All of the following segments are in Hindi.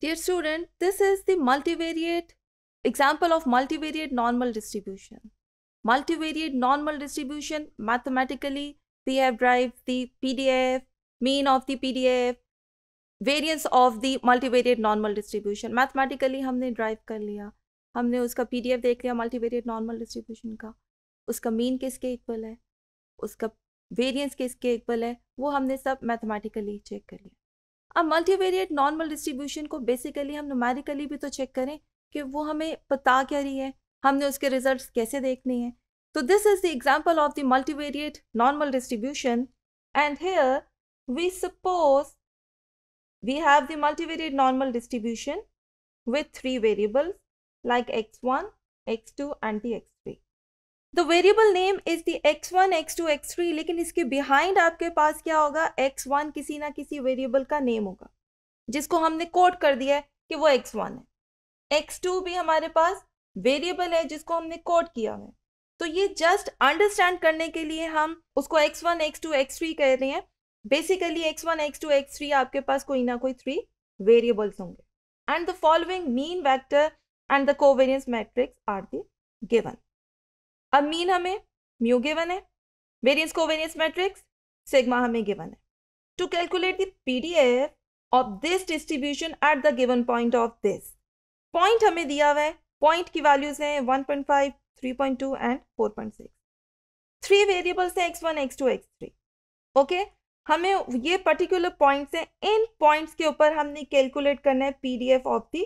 Dear student, this is the multivariate example of multivariate normal distribution. Multivariate normal distribution, mathematically, we have derived the PDF, mean of the PDF, variance of the multivariate normal distribution. Mathematically हमने ड्राइव कर लिया हमने उसका पीडीएफ देख लिया मल्टीवेरिएट नॉर्मल डिस्ट्रीब्यूशन का उसका मीन किसके इक्वल है उसका वेरिएंस किसके इक्वल है वो हमने सब मैथमेटिकली चेक कर लिया अब मल्टीवेरिएट नॉर्मल डिस्ट्रीब्यूशन को बेसिकली हम नुमेरिकली भी तो चेक करें कि वो हमें पता क्या रही है हमने उसके रिजल्ट कैसे देखने हैं तो this is the example of the multivariate normal distribution and here we suppose we have the multivariate normal distribution with three variables like x1 x2 and the X तो variable name is the two X three लेकिन इसके बिहाइंड आपके पास क्या होगा एक्स वन किसी ना किसी वेरिएबल का नेम होगा जिसको हमने कोट कर दिया है कि वो एक्स वन है एक्स टू भी हमारे पास वेरिएबल है जिसको हमने कोट किया है तो ये जस्ट अंडरस्टैंड करने के लिए हम उसको X X one two X three कह रहे हैं basically X X one two X three आपके पास कोई ना कोई थ्री वेरिएबल्स होंगे and the following mean vector and the covariance matrix are the given अब मीन हमें म्यू गिवन है वेरियंस कोवेरियंस मैट्रिक्स सिग्मा हमें गिवन है to calculate the PDF of this distribution at the given point of this point हमें दिया हुआ है पॉइंट की वैल्यूज हैं 1.5, 3.2 एंड 4.6 थ्री वेरिएबल्स हैं x1, x2, x3 okay okay? हमें ये पर्टिकुलर पॉइंट्स हैं इन पॉइंट्स के ऊपर हमने कैलकुलेट करना है PDF of the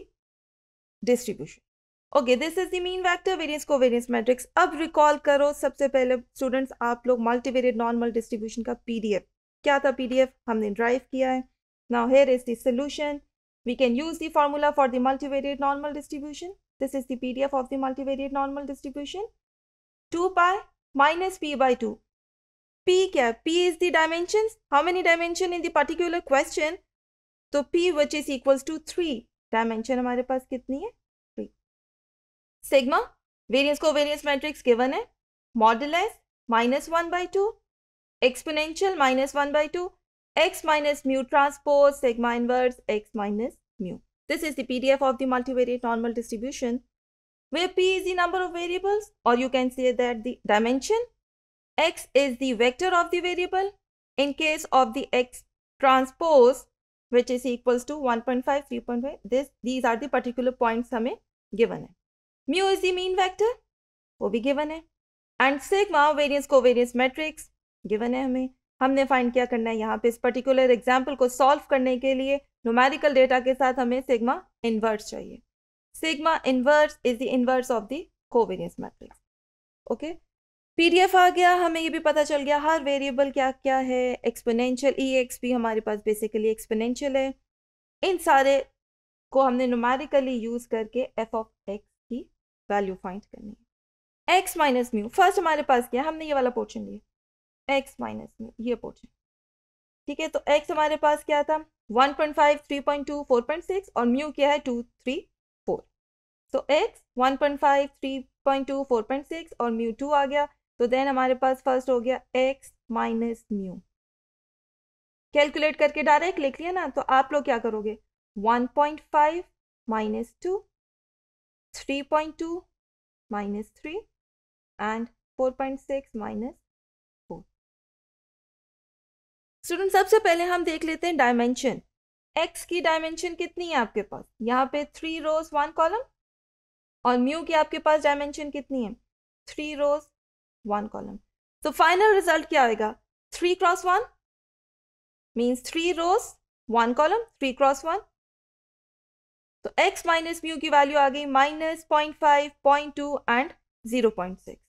distribution okay this is the mean variance को वेरियंस मैट्रिक्स अब रिकॉल करो सबसे पहले स्टूडेंट्स आप लोग मल्टीवेरियड नॉर्मल डिस्ट्रीब्यूशन का पीडीएफ क्या था पीडीएफ हमने ड्राइव किया है now here is the solution we can use the formula for the multivariate normal distribution this is the F of the multivariate normal distribution two pi minus P by two P क्या P is the dimension how many dimension in the particular question तो P which is equals to three dimension हमारे पास कितनी है सिग्मा वेरियंस को वेरियंस मैट्रिक्स गिवन है modulus minus one by two exponential minus one by two x minus mu transpose sigma inverse x minus mu. This is the PDF of the multivariate normal distribution where p is the number of variables or you can say that the dimension. x is the vector of the variable in case of the x transpose which is equals to 1.5, 3.5. This, these are the particular points हमें given है. Mu is the mean factor वो भी गिवन है and sigma variance covariance matrix given है हमें हमने फाइंड क्या करना है यहाँ पे इस पर्टिकुलर एग्जाम्पल को सॉल्व करने के लिए नोमेरिकल डेटा के साथ हमें सिग्मा इन्वर्स चाहिए sigma inverse is the inverse of the covariance matrix okay PDF आ गया हमें ये भी पता चल गया हर वेरिएबल क्या क्या है एक्सपोनेंशियल ई एक्स भी हमारे पास बेसिकली एक्सपोनेंशियल है इन सारे को हमने नोमेरिकली यूज करके F of X value find करनी है एक्स माइनस म्यू फर्स्ट हमारे पास क्या हमने ये वाला पोर्शन लिया एक्स माइनस म्यू ये पोर्शन ठीक है तो एक्स हमारे पास क्या था 1.5, 3.2, 4.6 और म्यू क्या है 2, 3, 4. तो एक्स 1.5, 3.2, 4.6 और म्यू 2 आ गया तो देन हमारे पास फर्स्ट हो गया एक्स माइनस म्यू कैलकुलेट करके डायरेक्ट लिख लिया ना तो आप लोग क्या करोगे 1.5 minus two three point two minus three and four point six minus four student सबसे पहले हम देख लेते हैं डायमेंशन एक्स की डायमेंशन कितनी है आपके पास यहाँ पे थ्री रोज वन कॉलम और म्यू की आपके पास डायमेंशन कितनी है थ्री रोज वन कॉलम तो फाइनल रिजल्ट क्या आएगा three cross one means three rows one column three cross one तो x माइनस म्यू की वैल्यू आ गई minus point five point two and zero point six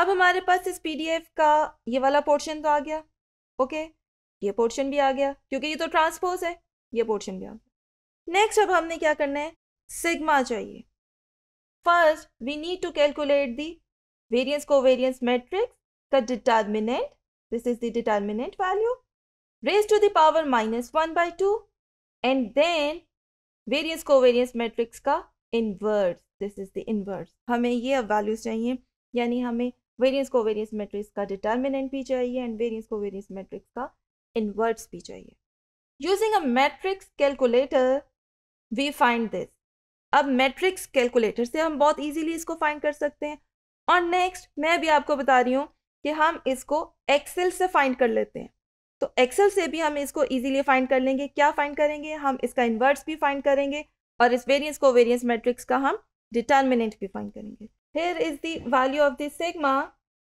अब हमारे पास इस पीडीएफ का ये वाला पोर्शन तो आ गया ओके ये पोर्शन भी आ गया क्योंकि ये तो ट्रांसपोज है ये पोर्शन भी आ गया नेक्स्ट अब हमने क्या करना है सिग्मा चाहिए first we need to calculate the variance को वेरियंस मेट्रिक्स का determinant this is the determinant value raise to the power minus one by two and then variance covariance matrix का inverse this is the inverse हमें ये अब वैल्यूज चाहिए यानी हमें वेरियंस कोवेरियंस मैट्रिक्स का डिटर्मिनेंट भी चाहिए एंड वेरियंस कोवेरियंस मैट्रिक्स का इनवर्स भी चाहिए using a matrix calculator we find this अब मैट्रिक्स कैलकुलेटर से हम बहुत इजीली इसको फाइंड कर सकते हैं और नेक्स्ट मैं भी आपको बता रही हूँ कि हम इसको एक्सेल से फाइंड कर लेते हैं तो एक्सेल से भी हम इसको इजीली फाइंड कर लेंगे क्या फाइंड करेंगे हम इसका इन्वर्ट्स भी फाइंड करेंगे और इस वेरियंस को वेरियंस मैट्रिक्स का हम डिटर्मिनेंट भी फाइंड करेंगे here is the value of the sigma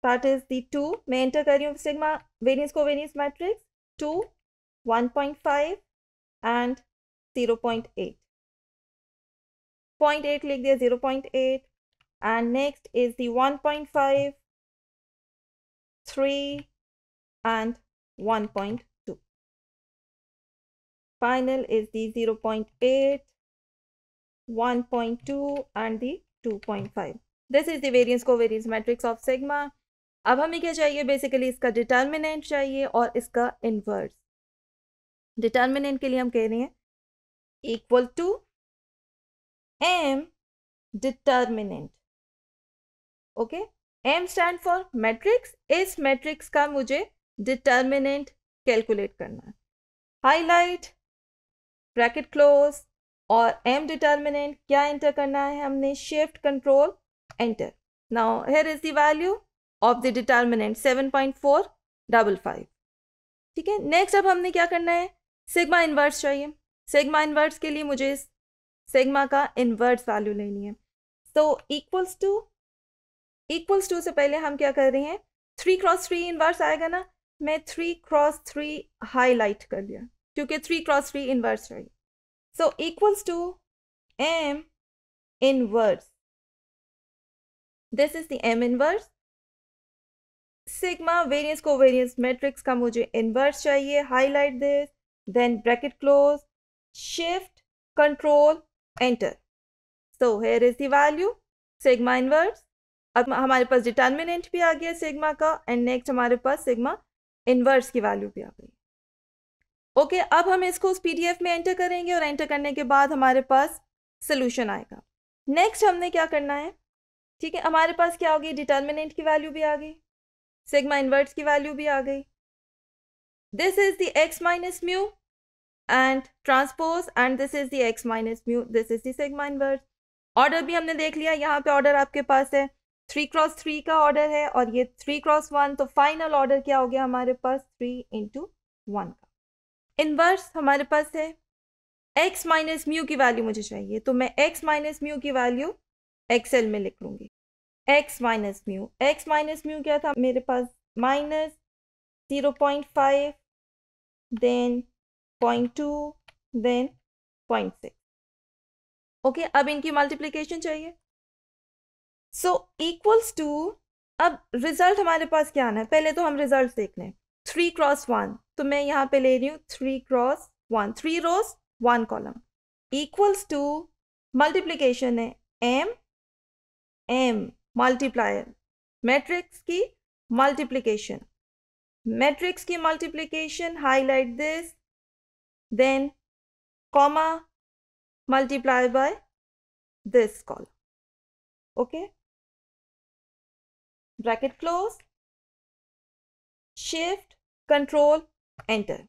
that is the two मैं एंटर कर रही हूँ सिग्मा वेरियंस को variance matrix two one point five and zero point eight point eight लिख दिया zero point eight and next is the one point five three and 1.2. Final is the 0 0.8, 1.2 and the 2.5. this is the variance covariance matrix of sigma अब हमें क्या चाहिए बेसिकली इसका डिटर्मिनेंट चाहिए और इसका इन्वर्स डिटर्मिनेंट के लिए हम कह रहे हैं equal to M determinant okay M stand for matrix इस मैट्रिक्स का मुझे डिटर्मिनेंट कैलकुलेट करना है हाईलाइट ब्रैकेट क्लोज और एम डिटर्मिनेंट क्या एंटर करना है हमने shift control enter now here is the value of the determinant seven point four double five ठीक है नेक्स्ट अब हमने क्या करना है सिग्मा इन्वर्स चाहिए सिग्मा इन्वर्स के लिए मुझे सिग्मा का इन्वर्स वैल्यू लेनी है सो इक्वल्स टू इक्वल्स टू से पहले हम क्या कर रहे हैं थ्री क्रॉस थ्री इन्वर्स आएगा ना मैं थ्री क्रॉस थ्री हाईलाइट कर दिया क्योंकि थ्री क्रॉस थ्री इनवर्स रही so equals to M inverse this is the M inverse sigma variance को वेरियंस मैट्रिक्स का मुझे इनवर्स चाहिए highlight this then bracket close shift control enter so here is the value sigma inverse अब हमारे पास डिटर्मिनेंट भी आ गया सिग्मा का एंड नेक्स्ट हमारे पास सिग्मा इनवर्स की वैल्यू भी आ गई ओके okay, अब हम इसको उस पीडीएफ में एंटर करेंगे और एंटर करने के बाद हमारे पास सोल्यूशन आएगा नेक्स्ट हमने क्या करना है ठीक है हमारे पास क्या होगी डिटर्मिनेंट की वैल्यू भी आ गई सिग्मा इन्वर्ट्स की वैल्यू भी आ गई this is the X minus mu and transpose and this is the X minus mu this is sigma invert order भी हमने देख लिया यहाँ पे ऑर्डर आपके पास है थ्री क्रॉस थ्री का ऑर्डर है और ये थ्री क्रॉस वन तो फाइनल ऑर्डर क्या हो गया हमारे पास थ्री इंटू वन का इनवर्स हमारे पास है एक्स माइनस म्यू की वैल्यू मुझे चाहिए तो मैं एक्स माइनस म्यू की वैल्यू एक्सेल में लिख लूंगी X minus mu X minus mu क्या था मेरे पास minus zero point five then point two then point six okay अब इनकी मल्टीप्लीकेशन चाहिए सो इक्वल्स टू अब रिजल्ट हमारे पास क्या आना है पहले तो हम रिजल्ट देख लें थ्री क्रॉस वन तो मैं यहाँ पे ले रही हूँ three cross one three rows one column equals to multiplication है एम एम मल्टीप्लायर मैट्रिक्स की मल्टीप्लीकेशन मैट्रिक्स की multiplication highlight this then comma multiply by this column okay bracket close shift control enter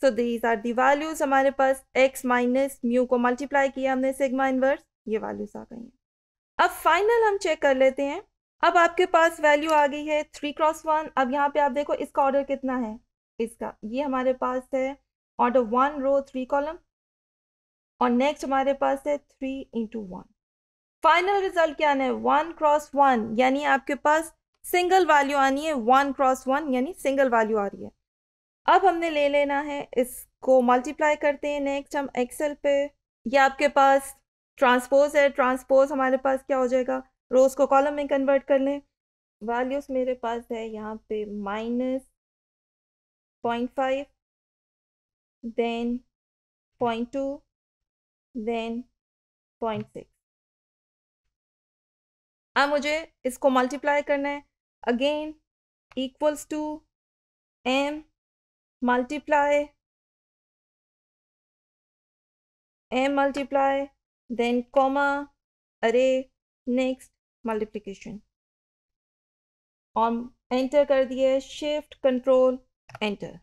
so these are the values हमारे पास एक्स माइनस म्यू को मल्टीप्लाई किया हमने सिग्मा इनवर्स ये वैल्यूज आ गई हैं अब फाइनल हम चेक कर लेते हैं अब आपके पास वैल्यू आ गई है थ्री क्रॉस वन अब यहाँ पे आप देखो इसका ऑर्डर कितना है इसका ये हमारे पास है order one row three column और नेक्स्ट हमारे पास है three into one final result क्या आना है वन क्रॉस वन यानी आपके पास सिंगल वैल्यू आनी है वन क्रॉस वन यानी सिंगल वैल्यू आ रही है अब हमने ले लेना है इसको मल्टीप्लाई करते हैं नेक्स्ट हम एक्सेल पे या आपके पास ट्रांसपोज है ट्रांसपोज हमारे पास क्या हो जाएगा रोज को कॉलम में कन्वर्ट कर लें वैल्यूज मेरे पास है यहाँ पे minus point five then point two then point six अब हाँ, मुझे इसको मल्टीप्लाई करना है again equals to M multiply M multiply then comma अरे नेक्स्ट मल्टीप्लीकेशन और एंटर कर दिए shift control enter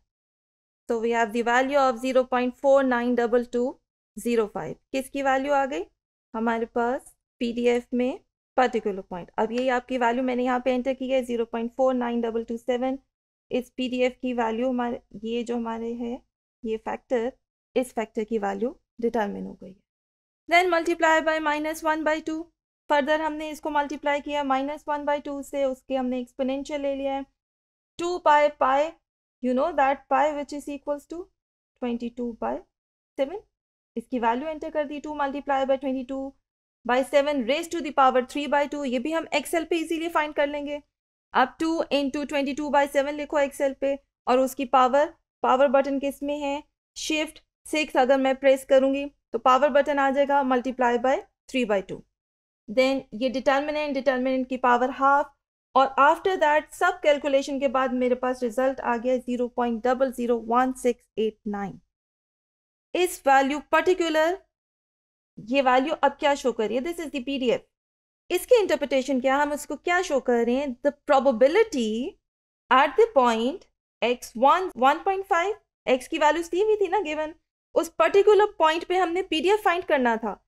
so we have the value of zero point four nine double two zero five किसकी वैल्यू आ गई हमारे पास पीडीएफ में पर्टिकुलर पॉइंट अब यही आपकी वैल्यू मैंने यहाँ पे एंटर की है zero point four nine double two seven इस पी की वैल्यू हमारे ये जो हमारे है ये फैक्टर इस फैक्टर की वैल्यू डिटर्मिन हो गई है then multiply by minus one by two further हमने इसको मल्टीप्लाई किया माइनस वन बाई टू से उसके हमने एक्सपोनेंशियल ले लिया है टू पाए पाए you know that pi which is equals to twenty two by seven इसकी वैल्यू एंटर कर दी two multiply by twenty two by seven raise to the power three by two ये भी हम एक्सेल पे इजीली फाइंड कर लेंगे अब two into twenty two by seven लिखो एक्सेल पे और उसकी पावर पावर बटन किस में है शिफ्ट सिक्स अगर मैं प्रेस करूंगी तो पावर बटन आ जाएगा multiply by three by two then ये डिटर्मिनेंट डिटर्मिनेंट की पावर हाफ और आफ्टर दैट सब कैलकुलेशन के बाद मेरे पास रिजल्ट आ गया zero point double zero one six eight nine इस वैल्यू पर्टिकुलर ये वैल्यू अब क्या शो कर रही है दिस इज द पीडीएफ इसकी इंटरप्रिटेशन क्या हम इसको क्या शो कर रहे हैं the probability at the point X one one point five X की वैल्यूज दी हुई थी ना गिवन उस पर्टिकुलर पॉइंट पे हमने पीडीएफ फाइंड करना था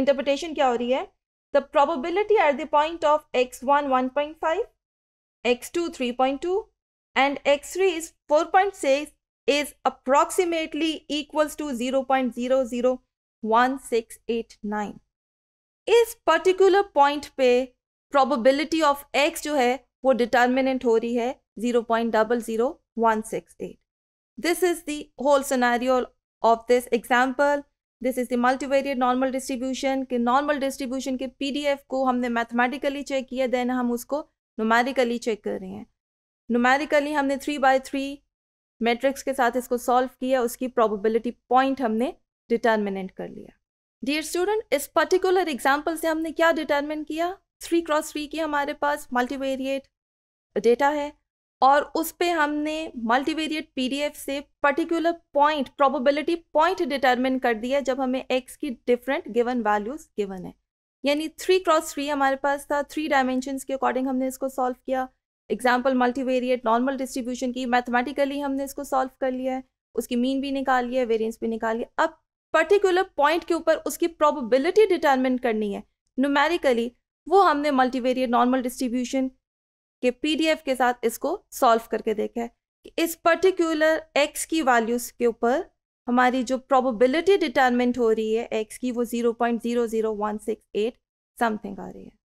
इंटरप्रिटेशन क्या हो रही है the probability at the point of X one one point five X two three point two and X three is four point six two zero point zero zero nine इस पर्टिकुलर पॉइंट पे प्रोबेबिलिटी ऑफ एक्स जो है वो डिटर्मिनेंट हो रही है zero zero point double one six eight this is the whole scenario of this example this is the multivariate normal distribution के नॉर्मल डिस्ट्रीब्यूशन के पीडीएफ को हमने मैथमेटिकली चेक किया देन हम उसको नुमेरिकली चेक कर रहे हैं नुमेरिकली हमने थ्री बाय थ्री मेट्रिक्स के साथ इसको सॉल्व किया उसकी प्रोबेबिलिटी पॉइंट हमने डिटर्मिनेंट कर लिया डियर स्टूडेंट इस पर्टिकुलर एग्जाम्पल से हमने क्या डिटर्मिन किया थ्री क्रॉस थ्री की हमारे पास मल्टीवेरिएट डेटा है और उस पर हमने मल्टीवेरिएट पीडीएफ से particular point probability point determine कर दिया जब हमें एक्स की डिफरेंट गिवन वैल्यूज गिवन है यानी थ्री क्रॉस थ्री हमारे पास था थ्री डायमेंशन के अकॉर्डिंग हमने इसको सॉल्व किया एग्जाम्पल मल्टीवेरिएट नॉर्मल डिस्ट्रीब्यूशन की मैथमेटिकली हमने इसको सॉल्व कर लिया है उसकी मीन भी निकाली है वेरियंस भी निकाली अब पर्टिकुलर पॉइंट के ऊपर उसकी प्रोबेबिलिटी डिटर्मिन करनी है न्यूमेरिकली वो हमने मल्टीवेरियट नॉर्मल डिस्ट्रीब्यूशन के पीडीएफ के साथ इसको सॉल्व करके देखा है कि इस पर्टिकुलर एक्स की वैल्यूज़ के ऊपर हमारी जो प्रोबेबिलिटी डिटर्मेंट हो रही है एक्स की वो zero point zero zero one six eight something आ रही है